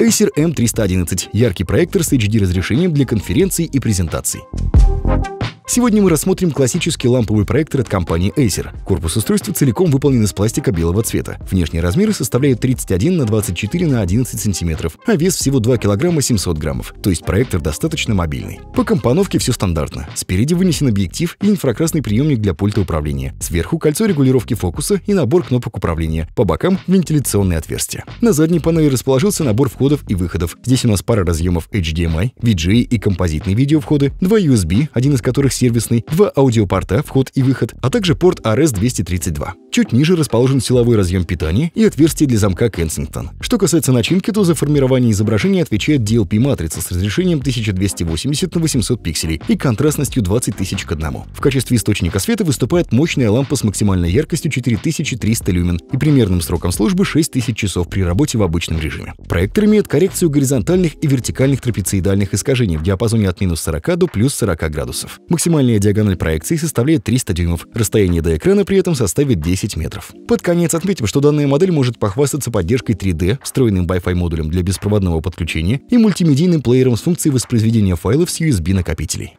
Acer M311 – яркий проектор с HD-разрешением для конференций и презентаций. Сегодня мы рассмотрим классический ламповый проектор от компании Acer. Корпус устройства целиком выполнен из пластика белого цвета. Внешние размеры составляют 31 на 24 на 11 сантиметров, а вес всего 2 килограмма 700 граммов, то есть проектор достаточно мобильный. По компоновке все стандартно. Спереди вынесен объектив и инфракрасный приемник для пульта управления. Сверху кольцо регулировки фокуса и набор кнопок управления. По бокам вентиляционные отверстия. На задней панели расположился набор входов и выходов. Здесь у нас пара разъемов HDMI, VGA и композитные видеовходы, два USB, один из которых сервисный, два аудиопорта, вход и выход, а также порт RS-232. Чуть ниже расположен силовой разъем питания и отверстие для замка Кенсингтон. Что касается начинки, то за формирование изображения отвечает DLP-матрица с разрешением 1280 на 800 пикселей и контрастностью 20 тысяч к одному. В качестве источника света выступает мощная лампа с максимальной яркостью 4300 люмен и примерным сроком службы 6000 часов при работе в обычном режиме. Проектор имеет коррекцию горизонтальных и вертикальных трапециидальных искажений в диапазоне от минус 40 до плюс 40 градусов. Максимальная диагональ проекции составляет 300 дюймов. Расстояние до экрана при этом составит 10 10 метров. Под конец отметим, что данная модель может похвастаться поддержкой 3D, встроенным Wi-Fi модулем для беспроводного подключения и мультимедийным плеером с функцией воспроизведения файлов с USB-накопителей.